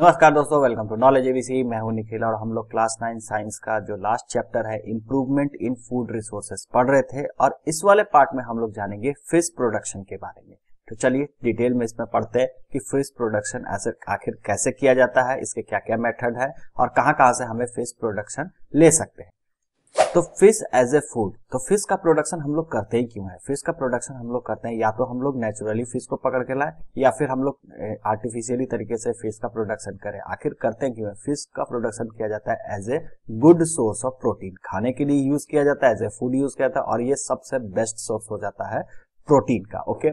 नमस्कार दोस्तों welcome to knowledge ABC मैं हूं निखिल और हम लोग क्लास नाइन साइंस का जो लास्ट चैप्टर है इम्प्रूवमेंट इन फूड रिसोर्सेस पढ़ रहे थे और इस वाले पार्ट में हम लोग जानेंगे फिश प्रोडक्शन के बारे में तो चलिए डिटेल में इसमें पढ़ते हैं कि फिश प्रोडक्शन ऐसे आखिर कैसे किया जाता है इसके क्या क्या मेथड है और कहाँ कहाँ से हमें फिश प्रोडक्शन ले सकते हैं तो फिश एज ए फूड तो फिश का प्रोडक्शन हम लोग करते ही क्यों है फिश का प्रोडक्शन हम लोग करते हैं या तो हम लोग नेचुरली फिश को पकड़ के लाए या फिर हम लोग आर्टिफिशियली तरीके से फिश का प्रोडक्शन करें आखिर करते हैं क्यों है फिश का प्रोडक्शन किया जाता है as a good source of protein खाने के लिए यूज किया जाता है एज ए फूड यूज किया जाता है और ये सबसे बेस्ट सोर्स हो जाता है प्रोटीन का ओके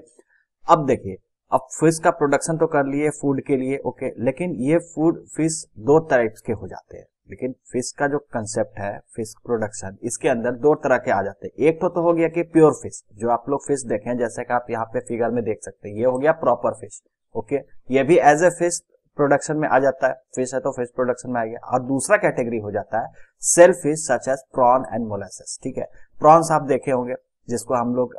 अब देखिए अब फिश का प्रोडक्शन तो कर लिए फूड के लिए ओके लेकिन ये फूड फिश दो टाइप्स के हो जाते हैं लेकिन फिश का जो कंसेप्ट है फिश प्रोडक्शन इसके अंदर दो तरह के आ जाते हैं एक तो, तो हो गया कि प्योर फिश जो आप लोग फिश देखें जैसे कि आप यहाँ पे फिगर में देख सकते हैं ये हो गया प्रॉपर फिश ओके ये भी एज ए फिश प्रोडक्शन में आ जाता है फिश है तो फिश प्रोडक्शन में आ गया और दूसरा कैटेगरी हो जाता है shell fish such as prawn and molluscs ठीक है प्रॉन्स आप देखे होंगे जिसको हम लोग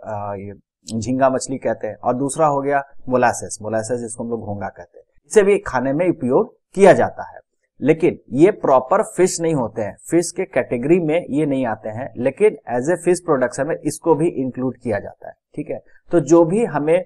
झींगा मछली कहते हैं और दूसरा हो गया मोलासेस मोलासेस जिसको हम लोग घोंगा कहते हैं इसे भी खाने में उपयोग किया जाता है लेकिन ये प्रॉपर फिश नहीं होते हैं फिश के कैटेगरी में ये नहीं आते हैं लेकिन एज ए फिश प्रोडक्शन में इसको भी इंक्लूड किया जाता है ठीक है तो जो भी हमें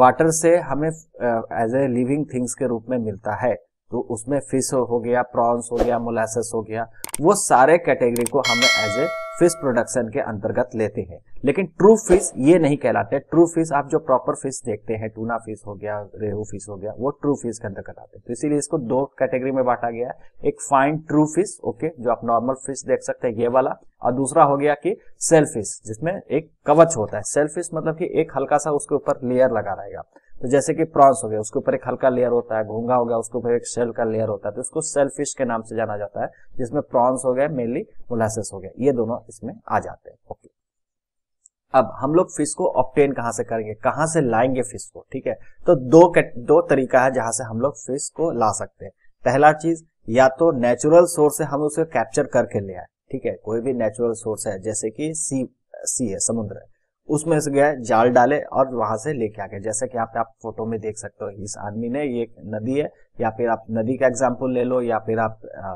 वाटर से हमें एज ए लिविंग थिंग्स के रूप में मिलता है तो उसमें फिश हो गया प्रॉन्स हो गया मोलासेस हो गया वो सारे कैटेगरी को हमें एज ए फिश प्रोडक्शन के अंतर्गत लेते हैं लेकिन ट्रू फिश ये नहीं कहलाते ट्रू फिश आप जो प्रॉपर फिश देखते हैं टूना फिश हो गया रेहू फिश हो गया वो ट्रू फिश के अंतर्गत आते हैं तो इसीलिए इसको दो कैटेगरी में बांटा गया एक फाइन ट्रू फिश ओके जो आप नॉर्मल फिश देख सकते हैं ये वाला और दूसरा हो गया कि सेल्फिश जिसमें एक कवच होता है सेल्फिश मतलब कि एक हल्का सा उसके ऊपर लेयर लगा रहेगा तो जैसे कि प्रॉन्स हो गया उसके ऊपर एक हल्का लेयर होता है घोंगा हो गया उसके ऊपर एक शेल का लेयर होता है तो इसको सेल फिश के नाम से जाना जाता है जिसमें प्रॉन्स हो गया मेनली मोलासेस हो गया ये दोनों इसमें आ जाते हैं ओके अब हम लोग फिश को ऑप्टेन कहां से करेंगे कहां से लाएंगे फिश को ठीक है तो दो दो तरीका है जहां से हम लोग फिश को ला सकते हैं पहला चीज या तो नेचुरल सोर्स से हम उसे कैप्चर करके ले आए ठीक है कोई भी नेचुरल सोर्स है जैसे कि सी सी है समुद्र है उसमें से गया जाल डाले और वहां से लेके आ गए जैसे कि आप आप फोटो में देख सकते हो इस आदमी ने ये एक नदी है या फिर आप नदी का एग्जाम्पल ले लो या फिर आप आ,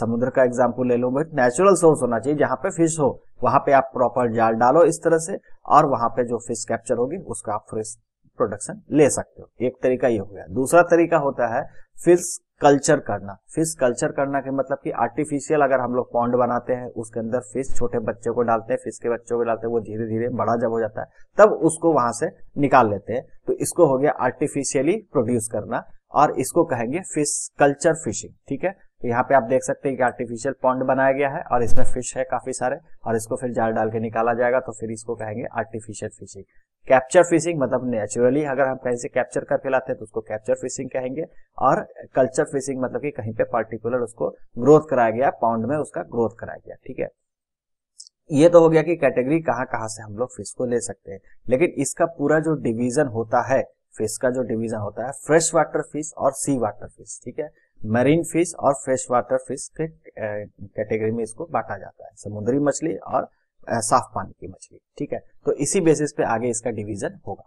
समुद्र का एग्जाम्पल ले लो बट नेचुरल सोर्स होना चाहिए जहां पे फिश हो वहां पे आप प्रॉपर जाल डालो इस तरह से और वहां पे जो फिश कैप्चर होगी उसका आप फ्रेश प्रोडक्शन ले सकते हो एक तरीका ये हो गया दूसरा तरीका होता है फिश कल्चर करना फिश कल्चर करना के मतलब कि आर्टिफिशियल अगर हम लोग पॉन्ड बनाते हैं उसके अंदर फिश छोटे बच्चों को डालते हैं फिश के बच्चों को डालते हैं वो धीरे धीरे बड़ा जब हो जाता है तब उसको वहां से निकाल लेते हैं तो इसको हो गया आर्टिफिशियली प्रोड्यूस करना और इसको कहेंगे फिश कल्चर फिशिंग ठीक है तो यहाँ पे आप देख सकते हैं कि आर्टिफिशियल पॉन्ड बनाया गया है और इसमें फिश है काफी सारे और इसको फिर जाल डाल के निकाला जाएगा तो फिर इसको कहेंगे आर्टिफिशियल फिशिंग कैप्चर फिशिंग मतलब नेचुरली अगर हम कहीं से कैप्चर करके लाते हैं तो उसको कैप्चर फिशिंग कहेंगे और कल्चर फिशिंग मतलब कि कहीं पे पर्टिकुलर उसको ग्रोथ कराया गया पाउंड में उसका ग्रोथ कराया गया ठीक है ये तो हो गया कि कैटेगरी कहाँ कहाँ से हम लोग फिश को ले सकते हैं लेकिन इसका पूरा जो डिविजन होता है फिश का जो डिविजन होता है फ्रेश वाटर फिश और सी वाटर फिश ठीक है मरीन फिश और फ्रेश वाटर फिश के कैटेगरी में इसको बांटा जाता है समुद्री मछली और साफ पानी की मछली ठीक है तो इसी बेसिस पे आगे इसका डिवीजन होगा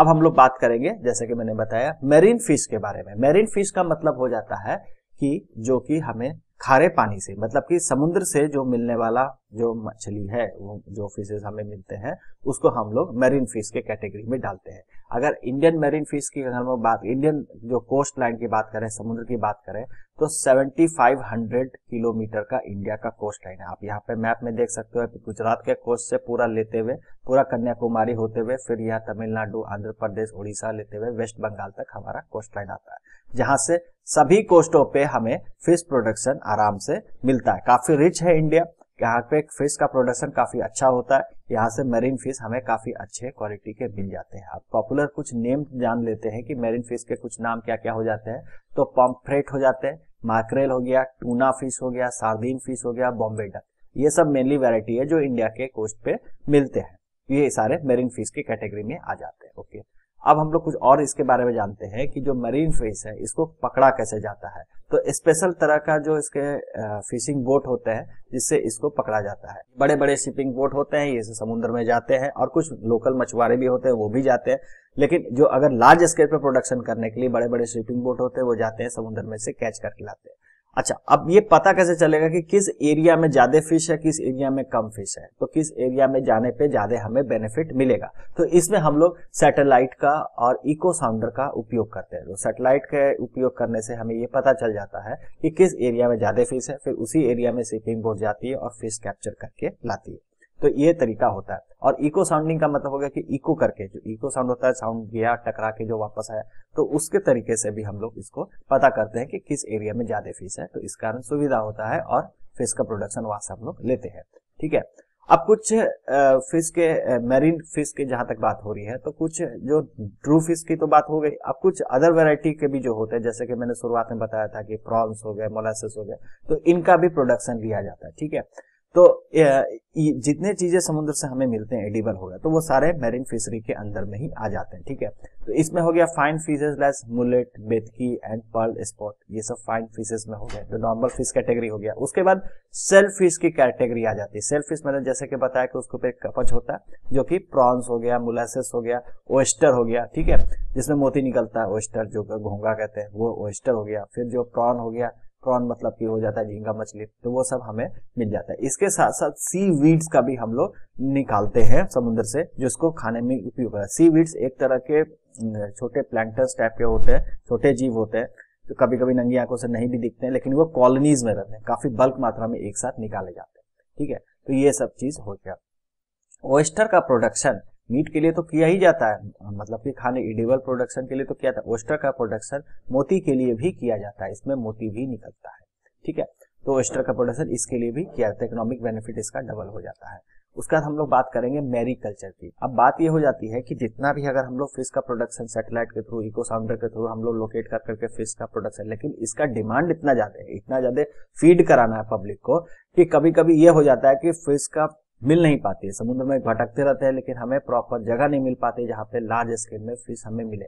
अब हम लोग बात करेंगे जैसे कि मैंने बताया मेरीन फिश के बारे में मेरीन फिश का मतलब हो जाता है कि जो कि हमें खारे पानी से मतलब कि समुद्र से जो मिलने वाला जो मछली है वो जो फिशेज हमें मिलते हैं उसको हम लोग मेरीन फिश के कैटेगरी में डालते हैं अगर इंडियन मेरीन फिश की अगर हम बात इंडियन जो कोस्ट लाइन की बात करें समुद्र की बात करें तो 7500 किलोमीटर का इंडिया का कोस्ट लाइन है आप यहाँ पे मैप में देख सकते हो गुजरात के कोस्ट से पूरा लेते हुए पूरा कन्याकुमारी होते हुए फिर यहाँ तमिलनाडु आंध्र प्रदेश उड़ीसा लेते हुए वेस्ट बंगाल तक हमारा कोस्ट लाइन आता है जहां से सभी कोस्टों पे हमें फिश प्रोडक्शन आराम से मिलता है काफी रिच है इंडिया यहाँ पे फिश का प्रोडक्शन काफी अच्छा होता है यहाँ से मेरीन फिश हमें काफी अच्छे क्वालिटी के मिल जाते हैं आप पॉपुलर कुछ नेम जान लेते हैं कि मेरीन फिश के कुछ नाम क्या क्या हो जाते हैं तो पम्फ्रेट हो जाते हैं मार्करेल हो गया टूना फिश हो गया सार्दीन फिश हो गया बॉम्बे डक ये सब मेनली वेराइटी है जो इंडिया के कोस्ट पे मिलते हैं ये सारे मेरीन फिश की कैटेगरी में आ जाते हैं ओके अब हम लोग कुछ और इसके बारे में जानते हैं कि जो मरीन फिश है इसको पकड़ा कैसे जाता है तो स्पेशल तरह का जो इसके फिशिंग बोट होते हैं जिससे इसको पकड़ा जाता है बड़े बड़े शिपिंग बोट होते हैं ये समुद्र में जाते हैं और कुछ लोकल मछुआरे भी होते हैं वो भी जाते हैं लेकिन जो अगर लार्ज स्केल पर प्रोडक्शन करने के लिए बड़े बड़े शिपिंग बोट होते हैं वो जाते हैं समुद्र में से कैच करके लाते हैं अच्छा अब ये पता कैसे चलेगा कि किस एरिया में ज्यादा फिश है किस एरिया में कम फिश है तो किस एरिया में जाने पे ज्यादा हमें बेनिफिट मिलेगा तो इसमें हम लोग सैटेलाइट का और इको साउंडर का उपयोग करते हैं तो सैटेलाइट के उपयोग करने से हमें ये पता चल जाता है कि किस एरिया में ज्यादा फिश है फिर उसी एरिया में शिपिंग बोर्ड जाती है और फिश कैप्चर करके लाती है तो ये तरीका होता है और इको साउंडिंग का मतलब हो गया कि इको करके जो इको साउंड होता है साउंड गया टकरा के जो वापस आया तो उसके तरीके से भी हम लोग इसको पता करते हैं कि किस एरिया में ज्यादा फिश है तो इस कारण सुविधा होता है और फिश का प्रोडक्शन वहां से हम लोग लेते हैं ठीक है अब कुछ फिश के मेरीन फिश के जहां तक बात हो रही है तो कुछ जो ट्रू फिश की तो बात हो गई अब कुछ अदर वेराइटी के भी जो होते हैं जैसे कि मैंने शुरुआत में बताया था कि प्रॉन्स हो गए मोलासिस हो गए तो इनका भी प्रोडक्शन लिया जाता है ठीक है तो जितने चीजें समुद्र से हमें मिलते हैं एडिबल हो गया तो वो सारे मैरीन फिशरी के अंदर में ही आ जाते हैं ठीक है तो इसमें हो गया फाइन फिशेज लेस mullet bhetki and pearl spot ये सब फाइन फिशेज में हो गए जो नॉर्मल फिश कैटेगरी हो गया उसके बाद सेल्फ फिश की कैटेगरी आ जाती है सेल्फ फिश मैंने जैसे कि बताया कि उसके ऊपर कपच होता है जो कि प्रॉन्स हो गया मुलासेस हो गया ओस्टर हो गया ठीक है जिसमें मोती निकलता है ओस्टर जो घोंगा कहते हैं वो ओस्टर हो गया फिर जो प्रॉन हो गया प्रॉन मतलब की हो जाता है झींगा मछली तो वो सब हमें मिल जाता है इसके साथ साथ सी वीड्स का भी हम लोग निकालते हैं समुद्र से जिसको खाने में उपयोग होता है सी वीड्स एक तरह के छोटे प्लांटर्स टाइप के होते हैं छोटे जीव होते हैं तो कभी कभी नंगी आंखों से नहीं भी दिखते हैं लेकिन वो कॉलोनीज में रहते हैं काफी बल्क मात्रा में एक साथ निकाले जाते हैं ठीक है तो ये सब चीज हो गया ओस्टर का प्रोडक्शन मीट के लिए तो किया ही जाता है मतलब कि खाने इडिबल प्रोडक्शन के लिए तो किया था ओस्टर का प्रोडक्शन मोती के लिए भी किया जाता है इसमें मोती भी निकलता है ठीक है तो ओस्टर का प्रोडक्शन इसके लिए भी किया जाता है इकोनॉमिक बेनिफिट इसका डबल हो जाता है उसके बाद हम लोग बात करेंगे कल्चर की अब बात ये हो जाती है कि जितना भी अगर हम लोग फिश का प्रोडक्शन सेटेलाइट के थ्रू इको साउंडर के थ्रू हम लोग लोकेट कर करके फिश का प्रोडक्शन लेकिन इसका डिमांड इतना ज्यादा है इतना ज्यादा फीड कराना है पब्लिक को कि कभी कभी ये हो जाता है कि फिश का मिल नहीं पाती समुद्र में भटकते रहते हैं लेकिन हमें प्रॉपर जगह नहीं मिल पाती जहां पे लार्ज स्केल में फिश हमें मिले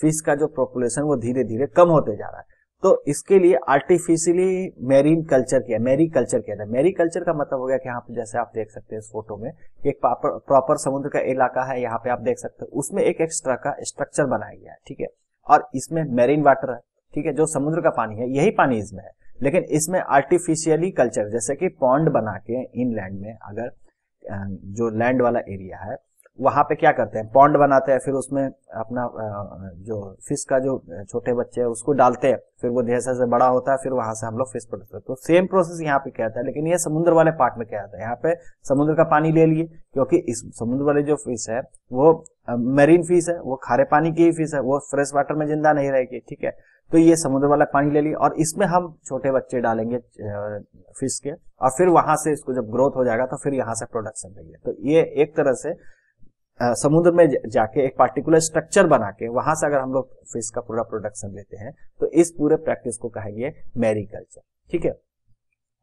फिश का जो पॉपुलेशन वो धीरे धीरे कम होते जा रहा है तो इसके लिए आर्टिफिशियली मेरीन कल्चर किया मेरी कल्चर किया था मेरी कल्चर का मतलब हो गया कि यहाँ पे जैसे आप देख सकते हैं इस फोटो में एक प्रॉपर समुद्र का इलाका है यहाँ पे आप देख सकते हैं उसमें एक एक्स्ट्रा का स्ट्रक्चर बनाया गया है ठीक है और इसमें मेरीन वाटर है ठीक है जो समुद्र का पानी है यही पानी इसमें है लेकिन इसमें आर्टिफिशियली कल्चर जैसे कि पॉन्ड बना के इनलैंड में अगर जो लैंड वाला एरिया है वहां पे क्या करते हैं पॉन्ड बनाते हैं फिर उसमें अपना जो फिश का जो छोटे बच्चे है उसको डालते हैं फिर वो जैसे से बड़ा होता है फिर वहां से हम लोग फिश पड़ते हैं तो सेम प्रोसेस यहाँ पे क्या आता है लेकिन ये समुद्र वाले पार्ट में क्या है यहाँ पे समुद्र का पानी ले लिए क्योंकि इस समुद्र वाले जो फिश है वो मेरीन फिश है वो खारे पानी की ही फिश है वो फ्रेश वाटर में जिंदा नहीं रहेगी ठीक है तो ये समुद्र वाला पानी ले लिया और इसमें हम छोटे बच्चे डालेंगे फिश के और फिर वहां से इसको जब ग्रोथ हो जाएगा तो फिर यहां से प्रोडक्शन देंगे तो ये एक तरह से समुद्र में जाके एक पार्टिकुलर स्ट्रक्चर बना के वहां से अगर हम लोग फिश का पूरा प्रोडक्शन लेते हैं तो इस पूरे प्रैक्टिस को कहेंगे मैरीकल्चर ठीक है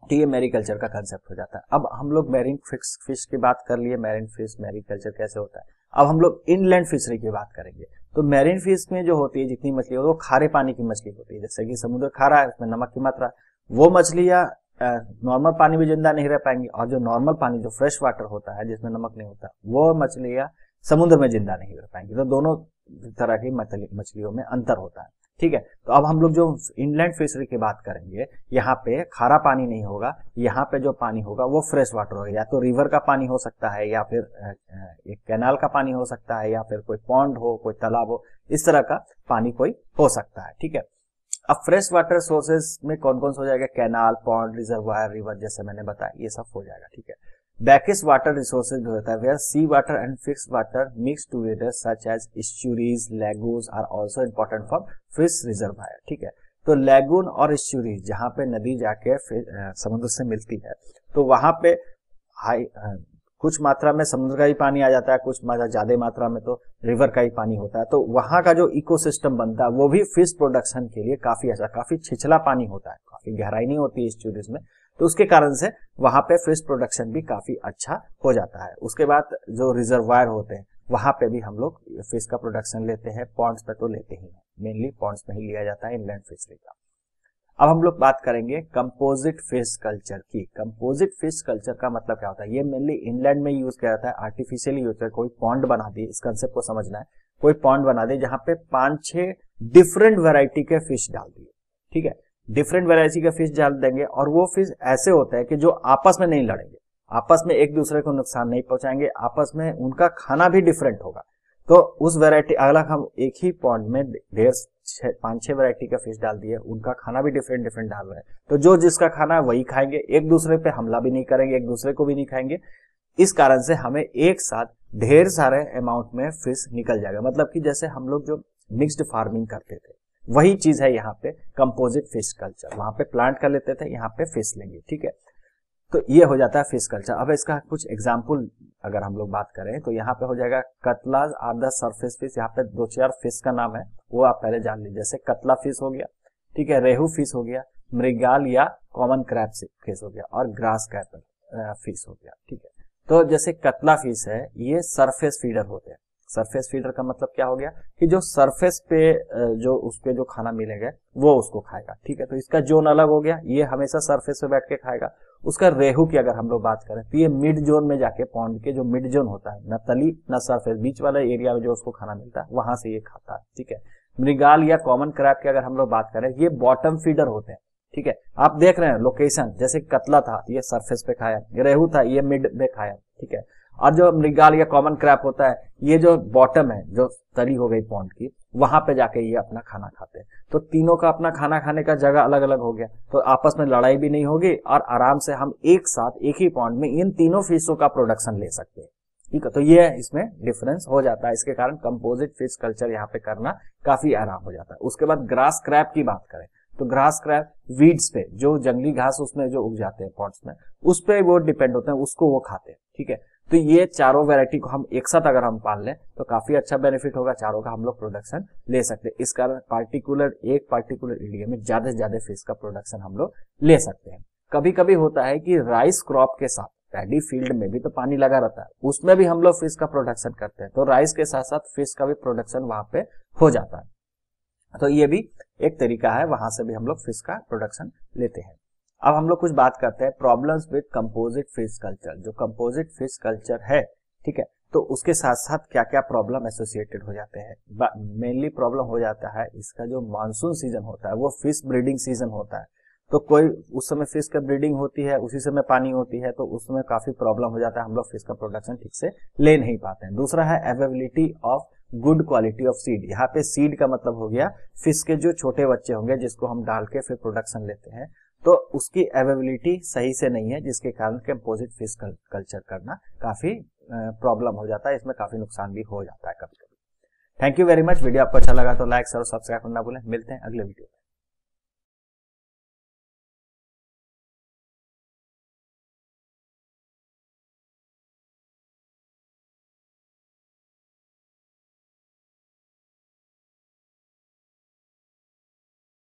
तो ये मैरीकल्चर का कंसेप्ट हो जाता है अब हम लोग मैरिन फिश की बात कर लिए मैरिन फिश मैरीकल्चर कैसे होता है अब हम लोग इनलैंड फिशरी की बात करेंगे तो मैरिन फिश में जो होती है जितनी मछली होती है वो खारे पानी की मछली होती है जैसे कि समुद्र खारा है उसमें नमक की मात्रा वो मछलियाँ नॉर्मल पानी में जिंदा नहीं रह पाएंगी और जो नॉर्मल पानी जो फ्रेश वाटर होता है जिसमें नमक नहीं होता वो मछलियाँ समुद्र में जिंदा नहीं रह पाएंगी तो दोनों तरह की मछलियों में अंतर होता है ठीक है तो अब हम लोग जो इनलैंड फिशरी की बात करेंगे यहाँ पे खारा पानी नहीं होगा यहाँ पे जो पानी होगा वो फ्रेश वाटर होगा या तो रिवर का पानी हो सकता है या फिर एक कैनाल का पानी हो सकता है या फिर कोई पॉन्ड हो कोई तालाब हो इस तरह का पानी कोई हो सकता है ठीक है अब फ्रेश वाटर सोर्सेज में कौन कौन सा हो जाएगा कैनाल पॉन्ड रिजर्वायर रिवर जैसे मैंने बताया ये सब हो जाएगा ठीक है बैकिस वाटर रिसोर्सेज होता है where sea water and fresh water mix together such as estuaries lagoons are also important for fish reserve आयर ठीक है तो लैगून और स्चूरीज जहां पे नदी जाके समुद्र से मिलती है तो वहां पे हाई कुछ मात्रा में समुद्र का ही पानी आ जाता है कुछ मात्रा ज्यादा मात्रा में तो रिवर का ही पानी होता है तो वहां का जो इकोसिस्टम बनता है वो भी फिश प्रोडक्शन के लिए काफी अच्छा काफी छिछला पानी होता है काफी गहराई नहीं होती है इस टूरिज्म में तो उसके कारण से वहां पे फिश प्रोडक्शन भी काफी अच्छा हो जाता है उसके बाद जो रिजर्वायर होते हैं वहां पे भी हम लोग फिश का प्रोडक्शन लेते हैं पॉन्ड्स पे तो लेते ही हैं मेनली पॉन्ड्स में ही लिया जाता है इनलैंड फिशरी का अब हम लोग बात करेंगे कंपोजिट फिश कल्चर की कंपोजिट फिश कल्चर का मतलब क्या होता है ये मेनली इंग्लैंड में यूज किया जाता है आर्टिफिशियली यूज कर कोई पॉन्ड बना दी इस कंसेप्ट को समझना है कोई पॉन्ड बना दे जहां पे पांच छह डिफरेंट वेराइटी के फिश डाल दिए ठीक है डिफरेंट वेराइटी के फिश डाल देंगे और वो फिश ऐसे होते हैं कि जो आपस में नहीं लड़ेंगे आपस में एक दूसरे को नुकसान नहीं पहुंचाएंगे आपस में उनका खाना भी डिफरेंट होगा तो उस वैरायटी अगला हम एक ही पॉन्ड में ढेर पांच छह वैरायटी का फिश डाल दिए उनका खाना भी डिफरेंट डिफरेंट डाल रहे हैं तो जो जिसका खाना है वही खाएंगे एक दूसरे पे हमला भी नहीं करेंगे एक दूसरे को भी नहीं खाएंगे इस कारण से हमें एक साथ ढेर सारे अमाउंट में फिश निकल जाएगा मतलब कि जैसे हम लोग जो मिक्सड फार्मिंग करते थे वही चीज है यहाँ पे कंपोजिट फिश कल्चर वहां पे प्लांट कर लेते थे यहाँ पे फिश लेंगे ठीक है तो ये हो जाता है फिश कल्चर अब इसका कुछ एग्जाम्पल अगर हम लोग बात करें तो यहाँ पे हो जाएगा catlas are the surface fish यहाँ पे दो चार फिश का नाम है वो आप पहले जान लीजिए जैसे कतला फिश हो गया ठीक है रेहू फिश हो गया मृगाल या कॉमन क्रैप फिश हो गया और ग्रास क्रैप फिश हो गया ठीक है तो जैसे कतला फिश है ये सरफेस फीडर होते हैं सरफेस फीडर का मतलब क्या हो गया कि जो सरफेस पे जो उस जो खाना मिलेगा वो उसको खाएगा ठीक है तो इसका जोन अलग हो गया ये हमेशा सरफेस पे बैठ के खाएगा उसका रेहू की अगर हम लोग बात करें तो ये मिड जोन में जाके पॉन्ड के जो मिड जोन होता है न तली न सरफेस बीच वाला एरिया में जो उसको खाना मिलता है वहां से ये खाता है ठीक है मृगाल या कॉमन क्रैप की अगर हम लोग बात करें ये बॉटम फीडर होते हैं ठीक है आप देख रहे हैं लोकेशन जैसे कतला था ये सरफेस पे खाया रेहू था ये मिड में खाया ठीक है और जो मृगाल या कॉमन क्रैप होता है ये जो बॉटम है जो तरी हो गई पॉन्ड की वहां पे जाके ये अपना खाना खाते हैं तो तीनों का अपना खाना खाने का जगह अलग अलग हो गया तो आपस में लड़ाई भी नहीं होगी और आराम से हम एक साथ एक ही पॉन्ड में इन तीनों फिशों का प्रोडक्शन ले सकते हैं ठीक है तो ये इसमें डिफरेंस हो जाता है इसके कारण कंपोजिट फिश कल्चर यहाँ पे करना काफी आराम हो जाता है उसके बाद ग्रास क्रैप की बात करें तो ग्रास क्रैप वीड्स पे जो जंगली घास उसमें जो उग जाते हैं पॉट्स में उस पर वो डिपेंड होते हैं उसको वो खाते हैं ठीक है तो ये चारों वेराइटी को हम एक साथ अगर हम पाल लें तो काफी अच्छा बेनिफिट होगा चारों का हम लोग प्रोडक्शन ले सकते हैं इस कारण पार्टिकुलर एक पार्टिकुलर एरिया में ज्यादा से ज्यादा फिश का प्रोडक्शन हम लोग ले सकते हैं कभी कभी होता है कि राइस क्रॉप के साथ पैडी फील्ड में भी तो पानी लगा रहता है उसमें भी हम लोग फिश का प्रोडक्शन करते हैं तो राइस के साथ साथ फिश का भी प्रोडक्शन वहां पे हो जाता है तो ये भी एक तरीका है वहां से भी हम लोग फिश का प्रोडक्शन लेते हैं अब हम लोग कुछ बात करते हैं problems with composite fish culture जो कंपोजिट फिश कल्चर है ठीक है तो उसके साथ साथ क्या क्या प्रॉब्लम एसोसिएटेड हो जाते हैं मेनली प्रॉब्लम हो जाता है इसका जो मानसून सीजन होता है वो फिश ब्रीडिंग सीजन होता है तो कोई उस समय फिश का ब्रीडिंग होती है उसी समय पानी होती है तो उस समय काफी प्रॉब्लम हो जाता है हम लोग फिश का प्रोडक्शन ठीक से ले नहीं पाते हैं दूसरा है availability of good quality of seed यहाँ पे सीड का मतलब हो गया फिश के जो छोटे बच्चे होंगे जिसको हम डाल के फिर प्रोडक्शन लेते हैं तो उसकी अवेबिलिटी सही से नहीं है जिसके कारण कंपोजिट फिश कल्चर करना काफ़ी प्रॉब्लम हो जाता है इसमें काफ़ी नुकसान भी हो जाता है कभी कभी thank you very much video आपको अच्छा लगा तो लाइक और सब्सक्राइब करना बोले मिलते हैं अगले वीडियो